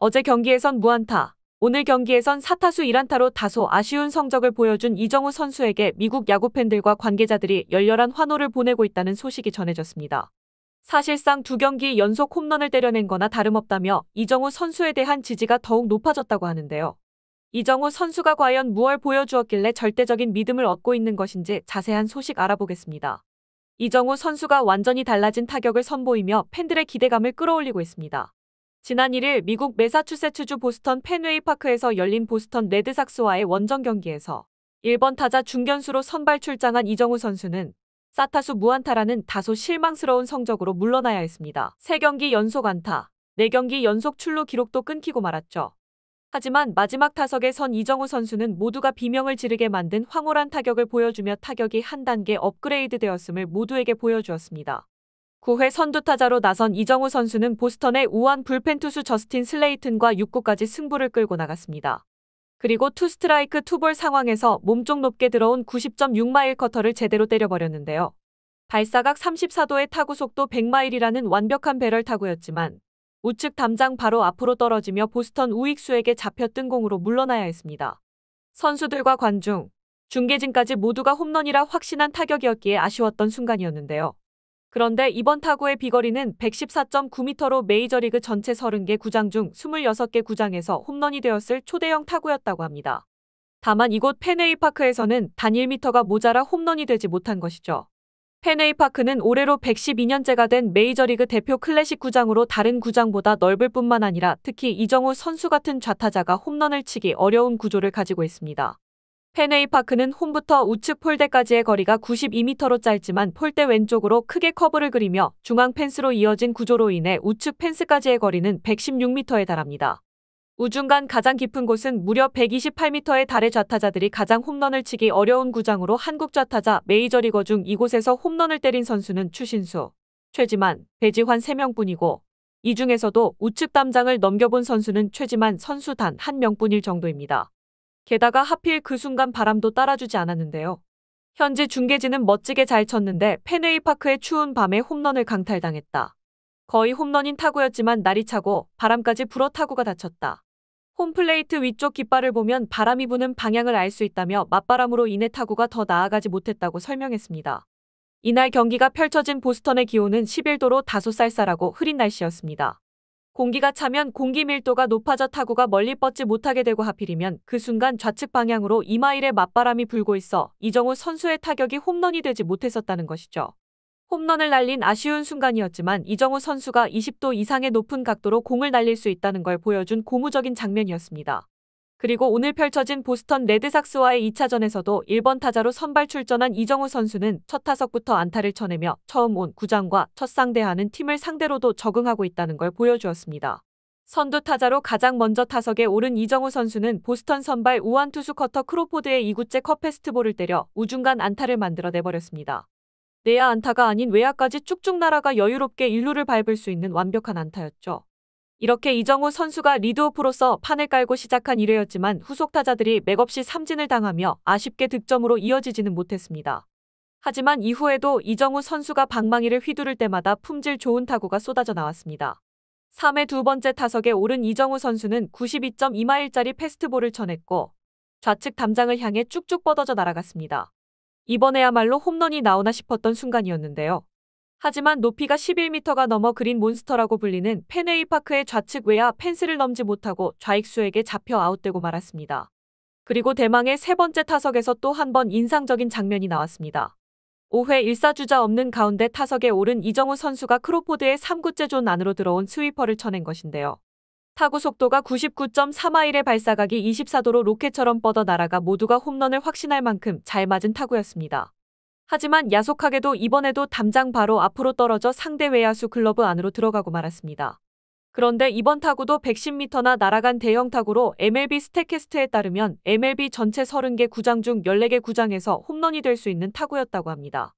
어제 경기에선 무안타, 오늘 경기에선 4타수 1안타로 다소 아쉬운 성적을 보여준 이정우 선수에게 미국 야구팬들과 관계자들이 열렬한 환호를 보내고 있다는 소식이 전해졌습니다. 사실상 두 경기 연속 홈런을 때려낸 거나 다름없다며 이정우 선수에 대한 지지가 더욱 높아졌다고 하는데요. 이정우 선수가 과연 무얼 보여주었길래 절대적인 믿음을 얻고 있는 것인지 자세한 소식 알아보겠습니다. 이정우 선수가 완전히 달라진 타격을 선보이며 팬들의 기대감을 끌어올리고 있습니다. 지난 1일 미국 메사추세츠주 보스턴 펜웨이 파크에서 열린 보스턴 레드삭스와의 원정 경기에서 1번 타자 중견수로 선발 출장한 이정우 선수는 사타수 무안타라는 다소 실망스러운 성적으로 물러나야 했습니다. 3경기 연속 안타, 4경기 연속 출루 기록도 끊기고 말았죠. 하지만 마지막 타석에 선 이정우 선수는 모두가 비명을 지르게 만든 황홀한 타격을 보여주며 타격이 한 단계 업그레이드 되었음을 모두에게 보여주었습니다. 9회 선두타자로 나선 이정우 선수는 보스턴의 우완 불펜 투수 저스틴 슬레이튼과 6구까지 승부를 끌고 나갔습니다. 그리고 투스트라이크 투볼 상황에서 몸쪽 높게 들어온 90.6마일 커터를 제대로 때려버렸는데요. 발사각 34도의 타구 속도 100마일이라는 완벽한 배럴 타구였지만 우측 담장 바로 앞으로 떨어지며 보스턴 우익수에게 잡혀 뜬 공으로 물러나야 했습니다. 선수들과 관중, 중계진까지 모두가 홈런이라 확신한 타격이었기에 아쉬웠던 순간이었는데요. 그런데 이번 타구의 비거리는 114.9m로 메이저리그 전체 30개 구장 중 26개 구장에서 홈런이 되었을 초대형 타구였다고 합니다. 다만 이곳 페네이파크에서는 단일 미터가 모자라 홈런이 되지 못한 것이죠. 페네이파크는 올해로 112년째가 된 메이저리그 대표 클래식 구장으로 다른 구장보다 넓을 뿐만 아니라 특히 이정우 선수 같은 좌타자가 홈런을 치기 어려운 구조를 가지고 있습니다. 페네이파크는 홈부터 우측 폴대까지의 거리가 92m로 짧지만 폴대 왼쪽으로 크게 커브를 그리며 중앙 펜스로 이어진 구조로 인해 우측 펜스까지의 거리는 116m에 달합니다. 우중간 가장 깊은 곳은 무려 1 2 8 m 의달의 좌타자들이 가장 홈런을 치기 어려운 구장으로 한국 좌타자 메이저리거 중 이곳에서 홈런을 때린 선수는 추신수, 최지만, 배지환 3명뿐이고 이 중에서도 우측 담장을 넘겨본 선수는 최지만 선수 단 1명뿐일 정도입니다. 게다가 하필 그 순간 바람도 따라주지 않았는데요. 현재 중계진은 멋지게 잘 쳤는데 페네이파크의 추운 밤에 홈런을 강탈당했다. 거의 홈런인 타구였지만 날이 차고 바람까지 불어 타구가 다쳤다. 홈플레이트 위쪽 깃발을 보면 바람이 부는 방향을 알 수 있다며 맞바람으로 인해 타구가 더 나아가지 못했다고 설명했습니다. 이날 경기가 펼쳐진 보스턴의 기온은 11도로 다소 쌀쌀하고 흐린 날씨였습니다. 공기가 차면 공기 밀도가 높아져 타구가 멀리 뻗지 못하게 되고 하필이면 그 순간 좌측 방향으로 이마일의 맞바람이 불고 있어 이정우 선수의 타격이 홈런이 되지 못했었다는 것이죠. 홈런을 날린 아쉬운 순간이었지만 이정우 선수가 20도 이상의 높은 각도로 공을 날릴 수 있다는 걸 보여준 고무적인 장면이었습니다. 그리고 오늘 펼쳐진 보스턴 레드삭스와의 2차전에서도 1번 타자로 선발 출전한 이정우 선수는 첫 타석부터 안타를 쳐내며 처음 온 구장과 첫 상대하는 팀을 상대로도 적응하고 있다는 걸 보여주었습니다. 선두 타자로 가장 먼저 타석에 오른 이정우 선수는 보스턴 선발 우완 투수 커터 크로포드의 2구째 컵페스트볼을 때려 우중간 안타를 만들어내버렸습니다. 내야 안타가 아닌 외야까지 쭉쭉 날아가 여유롭게 일루를 밟을 수 있는 완벽한 안타였죠. 이렇게 이정우 선수가 리드오프로서 판을 깔고 시작한 1회였지만 후속 타자들이 맥없이 삼진을 당하며 아쉽게 득점으로 이어지지는 못했습니다. 하지만 이후에도 이정우 선수가 방망이를 휘두를 때마다 품질 좋은 타구가 쏟아져 나왔습니다. 3회 두 번째 타석에 오른 이정우 선수는 92.2마일짜리 패스트볼을 쳐냈고 좌측 담장을 향해 쭉쭉 뻗어져 날아갔습니다. 이번에야말로 홈런이 나오나 싶었던 순간이었는데요. 하지만 높이가 11m가 넘어 그린 몬스터라고 불리는 펜웨이 파크의 좌측 외야 펜스를 넘지 못하고 좌익수에게 잡혀 아웃되고 말았습니다. 그리고 대망의 세 번째 타석에서 또 한 번 인상적인 장면이 나왔습니다. 5회 1사주자 없는 가운데 타석에 오른 이정우 선수가 크로포드의 3구째 존 안으로 들어온 스위퍼를 쳐낸 것인데요. 타구 속도가 99.3마일의 발사각이 24도로 로켓처럼 뻗어 날아가 모두가 홈런을 확신할 만큼 잘 맞은 타구였습니다. 하지만 야속하게도 이번에도 담장 바로 앞으로 떨어져 상대 외야수 글러브 안으로 들어가고 말았습니다. 그런데 이번 타구도 110m나 날아간 대형 타구로 MLB 스태캐스트에 따르면 MLB 전체 30개 구장 중 14개 구장에서 홈런이 될 수 있는 타구였다고 합니다.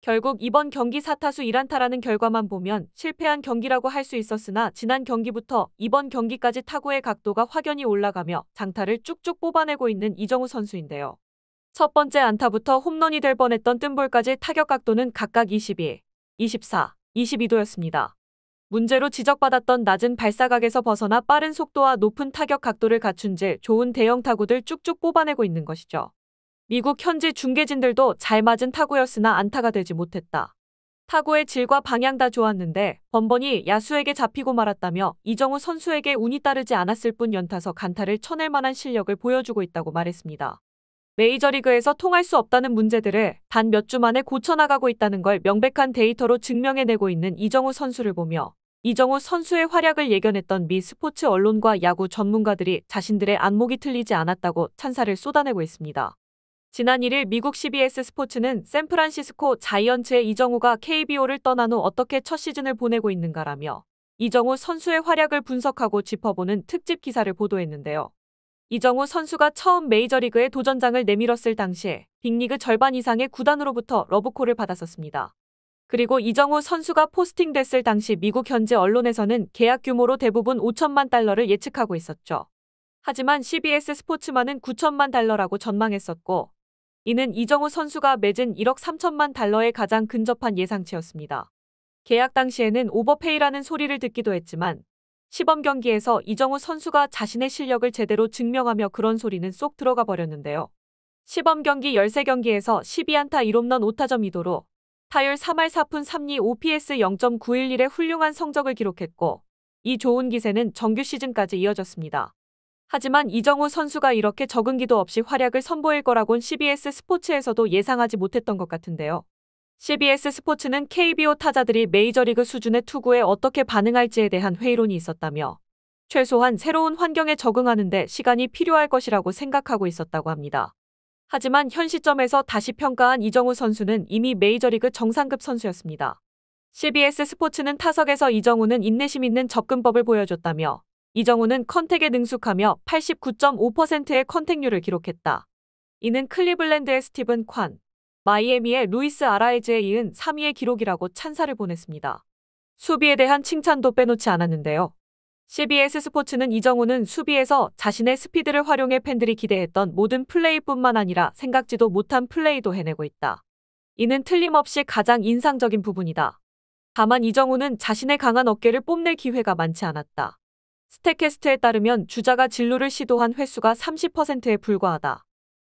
결국 이번 경기 4타수 1안타라는 결과만 보면 실패한 경기라고 할 수 있었으나 지난 경기부터 이번 경기까지 타구의 각도가 확연히 올라가며 장타를 쭉쭉 뽑아내고 있는 이정우 선수인데요. 첫 번째 안타부터 홈런이 될 뻔했던 뜬볼까지 타격 각도는 각각 22, 24, 22도였습니다. 문제로 지적받았던 낮은 발사각에서 벗어나 빠른 속도와 높은 타격 각도를 갖춘 질 좋은 대형 타구들 쭉쭉 뽑아내고 있는 것이죠. 미국 현지 중계진들도 잘 맞은 타구였으나 안타가 되지 못했다. 타구의 질과 방향 다 좋았는데 번번이 야수에게 잡히고 말았다며 이정우 선수에게 운이 따르지 않았을 뿐연타서 간타를 쳐낼 만한 실력을 보여주고 있다고 말했습니다. 메이저리그에서 통할 수 없다는 문제들을 단 몇 주 만에 고쳐나가고 있다는 걸 명백한 데이터로 증명해내고 있는 이정우 선수를 보며 이정우 선수의 활약을 예견했던 미 스포츠 언론과 야구 전문가들이 자신들의 안목이 틀리지 않았다고 찬사를 쏟아내고 있습니다. 지난 1일 미국 CBS 스포츠는 샌프란시스코 자이언츠의 이정우가 KBO를 떠난 후 어떻게 첫 시즌을 보내고 있는가라며 이정우 선수의 활약을 분석하고 짚어보는 특집 기사를 보도했는데요. 이정우 선수가 처음 메이저리그에 도전장을 내밀었을 당시에 빅리그 절반 이상의 구단으로부터 러브콜을 받았었습니다. 그리고 이정우 선수가 포스팅됐을 당시 미국 현지 언론에서는 계약 규모로 대부분 5천만 달러를 예측하고 있었죠. 하지만 CBS 스포츠만은 9천만 달러라고 전망했었고 이는 이정우 선수가 맺은 1억 3천만 달러에 가장 근접한 예상치였습니다. 계약 당시에는 오버페이라는 소리를 듣기도 했지만 시범 경기에서 이정우 선수가 자신의 실력을 제대로 증명하며 그런 소리는 쏙 들어가 버렸는데요. 시범 경기 13경기에서 12안타 1홈런 5타점 2도로 타율 3할 4푼 3리 OPS 0.911의 훌륭한 성적을 기록했고 이 좋은 기세는 정규 시즌까지 이어졌습니다. 하지만 이정우 선수가 이렇게 적은 기도 없이 활약을 선보일 거라곤 CBS 스포츠에서도 예상하지 못했던 것 같은데요. CBS 스포츠는 KBO 타자들이 메이저리그 수준의 투구에 어떻게 반응할지에 대한 회의론이 있었다며 최소한 새로운 환경에 적응하는데 시간이 필요할 것이라고 생각하고 있었다고 합니다. 하지만 현 시점에서 다시 평가한 이정우 선수는 이미 메이저리그 정상급 선수였습니다. CBS 스포츠는 타석에서 이정우는 인내심 있는 접근법을 보여줬다며 이정우는 컨택에 능숙하며 89.5%의 컨택률을 기록했다. 이는 클리블랜드의 스티븐 콴, 마이애미의 루이스 아라에즈에 이은 3위의 기록이라고 찬사를 보냈습니다. 수비에 대한 칭찬도 빼놓지 않았는데요. CBS 스포츠는 이정우는 수비에서 자신의 스피드를 활용해 팬들이 기대했던 모든 플레이뿐만 아니라 생각지도 못한 플레이도 해내고 있다. 이는 틀림없이 가장 인상적인 부분이다. 다만 이정우는 자신의 강한 어깨를 뽐낼 기회가 많지 않았다. 스태캐스트에 따르면 주자가 진로를 시도한 횟수가 30%에 불과하다.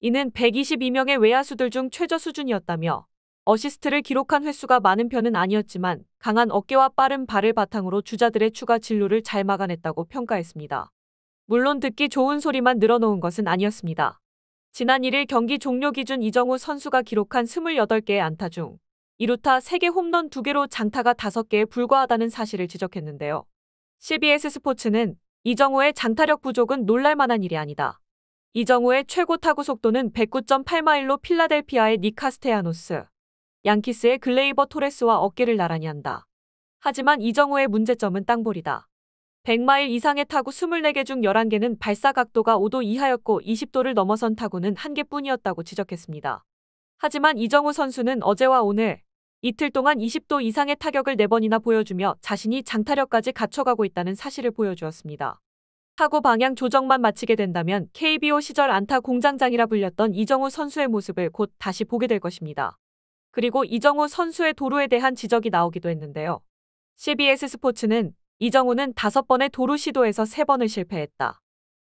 이는 122명의 외야수들 중 최저 수준이었다며 어시스트를 기록한 횟수가 많은 편은 아니었지만 강한 어깨와 빠른 발을 바탕으로 주자들의 추가 진로를 잘 막아냈다고 평가했습니다. 물론 듣기 좋은 소리만 늘어놓은 것은 아니었습니다. 지난 1일 경기 종료 기준 이정우 선수가 기록한 28개의 안타 중 2루타 3개 홈런 2개로 장타가 5개에 불과하다는 사실을 지적했는데요. CBS 스포츠는 이정우의 장타력 부족은 놀랄만한 일이 아니다. 이정우의 최고 타구 속도는 109.8마일로 필라델피아의 니카스테아노스, 양키스의 글레이버 토레스와 어깨를 나란히 한다. 하지만 이정우의 문제점은 땅볼이다. 100마일 이상의 타구 24개 중 11개는 발사 각도가 5도 이하였고 20도를 넘어선 타구는 한 개뿐이었다고 지적했습니다. 하지만 이정우 선수는 어제와 오늘 이틀 동안 20도 이상의 타격을 4번이나 보여주며 자신이 장타력까지 갖춰가고 있다는 사실을 보여주었습니다. 하고 방향 조정만 마치게 된다면 KBO 시절 안타 공장장이라 불렸던 이정우 선수의 모습을 곧 다시 보게 될 것입니다. 그리고 이정우 선수의 도루에 대한 지적이 나오기도 했는데요. CBS 스포츠는 이정우는 5번의 도루 시도에서 3번을 실패했다.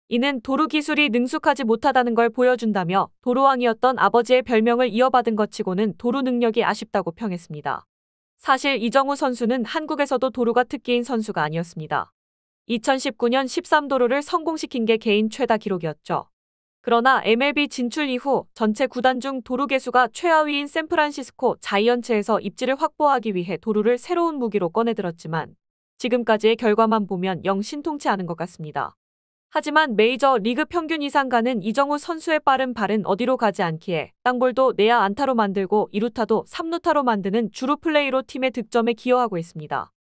이는 도루 기술이 능숙하지 못하다는 걸 보여준다며 도루왕이었던 아버지의 별명을 이어받은 것 치고는 도루 능력이 아쉽다고 평했습니다. 사실 이정우 선수는 한국에서도 도루가 특기인 선수가 아니었습니다. 2019년 13도루를 성공시킨 게 개인 최다 기록이었죠. 그러나 MLB 진출 이후 전체 구단 중 도루 개수가 최하위인 샌프란시스코 자이언츠에서 입지를 확보하기 위해 도루를 새로운 무기로 꺼내들었지만 지금까지의 결과만 보면 영 신통치 않은 것 같습니다. 하지만 메이저 리그 평균 이상 가는 이정우 선수의 빠른 발은 어디로 가지 않기에 땅볼도 내야 안타로 만들고 이루타도 3루타로 만드는 주루 플레이로 팀의 득점에 기여하고 있습니다.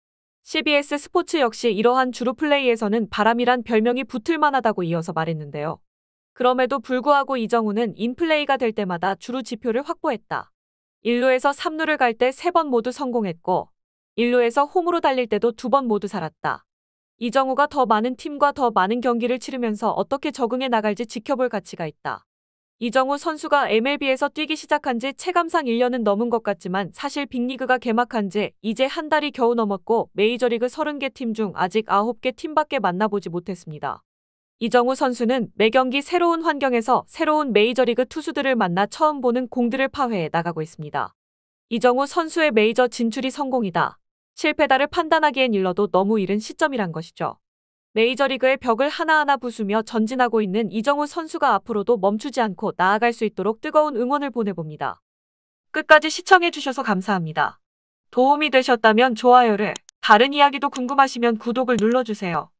CBS 스포츠 역시 이러한 주루 플레이에서는 바람이란 별명이 붙을 만하다고 이어서 말했는데요. 그럼에도 불구하고 이정우는 인플레이가 될 때마다 주루 지표를 확보했다. 1루에서 3루를 갈 때 3번 모두 성공했고 1루에서 홈으로 달릴 때도 2번 모두 살았다. 이정우가 더 많은 팀과 더 많은 경기를 치르면서 어떻게 적응해 나갈지 지켜볼 가치가 있다. 이정우 선수가 MLB에서 뛰기 시작한 지 체감상 1년은 넘은 것 같지만 사실 빅리그가 개막한 지 이제 한 달이 겨우 넘었고 메이저리그 30개 팀 중 아직 9개 팀밖에 만나보지 못했습니다. 이정우 선수는 매 경기 새로운 환경에서 새로운 메이저리그 투수들을 만나 처음 보는 공들을 파회해 나가고 있습니다. 이정우 선수의 메이저 진출이 성공이다. 실패다를 판단하기엔 일러도 너무 이른 시점이란 것이죠. 메이저리그의 벽을 하나하나 부수며 전진하고 있는 이정우 선수가 앞으로도 멈추지 않고 나아갈 수 있도록 뜨거운 응원을 보내봅니다. 끝까지 시청해주셔서 감사합니다. 도움이 되셨다면 좋아요를, 다른 이야기도 궁금하시면 구독을 눌러주세요.